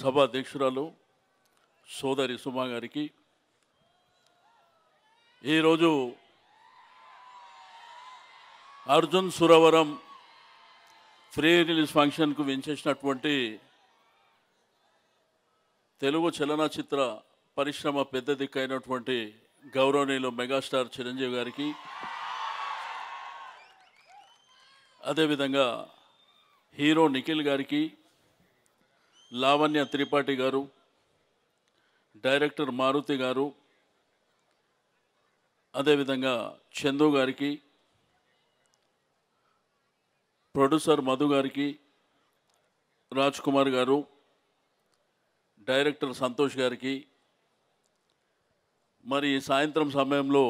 సభ అధ్యక్షురాలు సోదరి సుమా గారికి ఈరోజు అర్జున్ సురవరం ఫ్రీ రిలీజ్ ఫంక్షన్కు వించేసినటువంటి తెలుగు చలనచిత్ర పరిశ్రమ పెద్ద దిక్కైనటువంటి గౌరవనీయులు మెగాస్టార్ చిరంజీవి గారికి అదేవిధంగా హీరో నిఖిల్ గారికి లావణ్య త్రిపాఠి గారు డైరెక్టర్ మారుతి గారు అదేవిధంగా చందు గారికి ప్రొడ్యూసర్ మధు గారికి రాజ్ కుమార్ గారు డైరెక్టర్ సంతోష్ గారికి మరి సాయంత్రం సమయంలో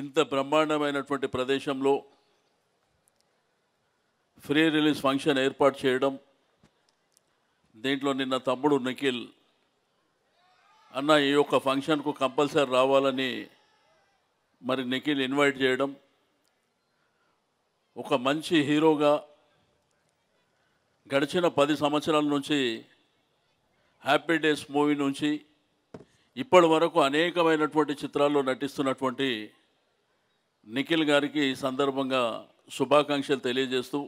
ఇంత బ్రహ్మాండమైనటువంటి ప్రదేశంలో ఫ్రీ రిలీజ్ ఫంక్షన్ ఏర్పాటు చేయడం దీంట్లో నిన్న తమ్ముడు నిఖిల్ అన్న ఈ యొక్క ఫంక్షన్కు కంపల్సరీ రావాలని మరి నిఖిల్ ఇన్వైట్ చేయడం ఒక మంచి హీరోగా గడిచిన పది సంవత్సరాల నుంచి హ్యాపీ డేస్ మూవీ నుంచి ఇప్పటి వరకు అనేకమైనటువంటి చిత్రాల్లో నటిస్తున్నటువంటి నిఖిల్ గారికి ఈ సందర్భంగా శుభాకాంక్షలు తెలియజేస్తూ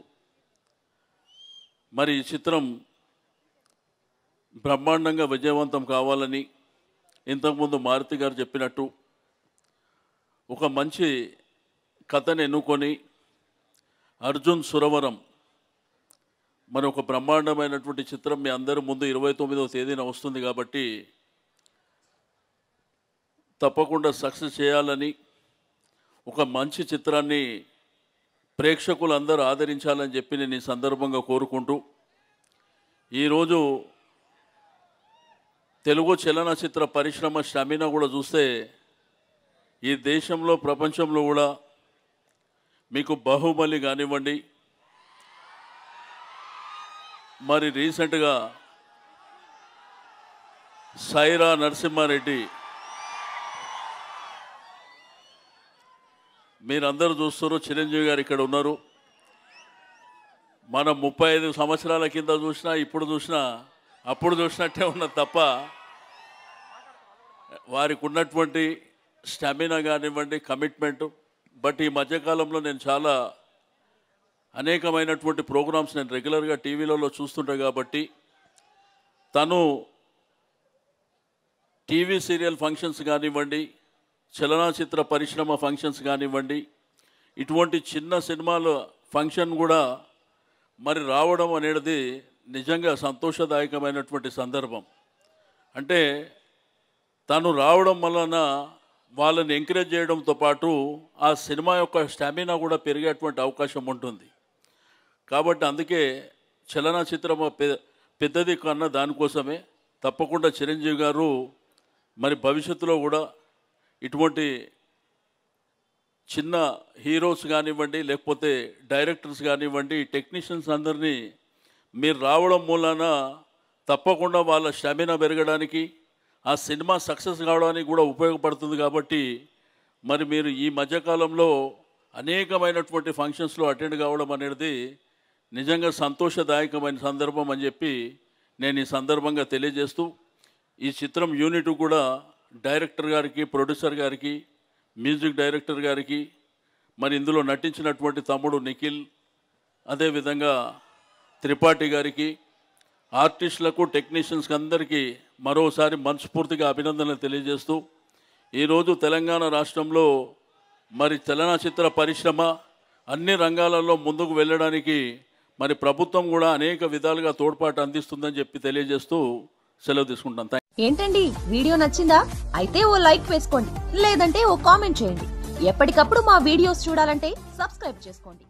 మరి ఈ చిత్రం బ్రహ్మాండంగా విజయవంతం కావాలని ఇంతకుముందు మారుతి గారు చెప్పినట్టు ఒక మంచి కథను ఎన్నుకొని అర్జున్ సురవరం మరి ఒక బ్రహ్మాండమైనటువంటి చిత్రం మీ అందరి ముందు ఇరవై తొమ్మిదవ తేదీన వస్తుంది కాబట్టి తప్పకుండా సక్సెస్ చేయాలని ఒక మంచి చిత్రాన్ని ప్రేక్షకులందరూ ఆదరించాలని చెప్పి నేను ఈ సందర్భంగా కోరుకుంటూ ఈరోజు తెలుగు చలనచిత్ర పరిశ్రమ స్టామినా కూడా చూస్తే ఈ దేశంలో ప్రపంచంలో కూడా మీకు బాహుబలి కానివ్వండి మరి రీసెంట్గా సైరా నరసింహారెడ్డి మీరందరూ చూస్తారు చిరంజీవి గారు ఇక్కడ ఉన్నారు మనం ముప్పై ఐదు సంవత్సరాల కింద చూసినా ఇప్పుడు చూసినా అప్పుడు చూసినట్టే ఉన్న తప్ప వారికి ఉన్నటువంటి స్టామినా కానివ్వండి కమిట్మెంటు బట్ ఈ మధ్యకాలంలో నేను చాలా అనేకమైనటువంటి ప్రోగ్రామ్స్ నేను రెగ్యులర్గా టీవీలలో చూస్తుంటా కాబట్టి తను టీవీ సీరియల్ ఫంక్షన్స్ కానివ్వండి చలనచిత్ర పరిశ్రమ ఫంక్షన్స్ కానివ్వండి ఇటువంటి చిన్న సినిమాల ఫంక్షన్ కూడా మరి రావడం అనేది నిజంగా సంతోషదాయకమైనటువంటి సందర్భం అంటే తను రావడం వలన వాళ్ళని ఎంకరేజ్ చేయడంతో పాటు ఆ సినిమా యొక్క స్టామినా కూడా పెరిగేటువంటి అవకాశం ఉంటుంది కాబట్టి అందుకే చలనచిత్రం పెద్దది కన్నా దానికోసమే తప్పకుండా చిరంజీవి గారు మరి భవిష్యత్తులో కూడా ఇటువంటి చిన్న హీరోస్ కానివ్వండి లేకపోతే డైరెక్టర్స్ కానివ్వండి టెక్నీషియన్స్ అందరినీ మీరు రావడం మూలాన తప్పకుండా వాళ్ళ స్టామినా పెరగడానికి ఆ సినిమా సక్సెస్ కావడానికి కూడా ఉపయోగపడుతుంది కాబట్టి మరి మీరు ఈ మధ్యకాలంలో అనేకమైనటువంటి ఫంక్షన్స్లో అటెండ్ కావడం అనేది నిజంగా సంతోషదాయకమైన సందర్భం అని చెప్పి నేను ఈ సందర్భంగా తెలియజేస్తూ ఈ చిత్రం యూనిట్ కూడా డైరెక్టర్ గారికి ప్రొడ్యూసర్ గారికి మ్యూజిక్ డైరెక్టర్ గారికి మరి ఇందులో నటించినటువంటి తమ్ముడు నిఖిల్ అదేవిధంగా త్రిపాఠి గారికి ఆర్టిస్టులకు టెక్నీషియన్స్కి అందరికీ మరోసారి మనస్ఫూర్తిగా అభినందనలు తెలియజేస్తూ ఈరోజు తెలంగాణ రాష్ట్రంలో మరి చలనచిత్ర పరిశ్రమ అన్ని రంగాలలో ముందుకు వెళ్ళడానికి మరి ప్రభుత్వం కూడా అనేక విధాలుగా తోడ్పాటు అందిస్తుందని చెప్పి తెలియజేస్తూ సెలవు తీసుకుంటాం ఏంటండి వీడియో నచ్చిందా అయితే ఓ లైక్ వేసుకోండి లేదంటే ఓ కామెంట్ చేయండి ఎప్పటికప్పుడు మా వీడియోస్ చూడాలంటే సబ్స్క్రైబ్ చేసుకోండి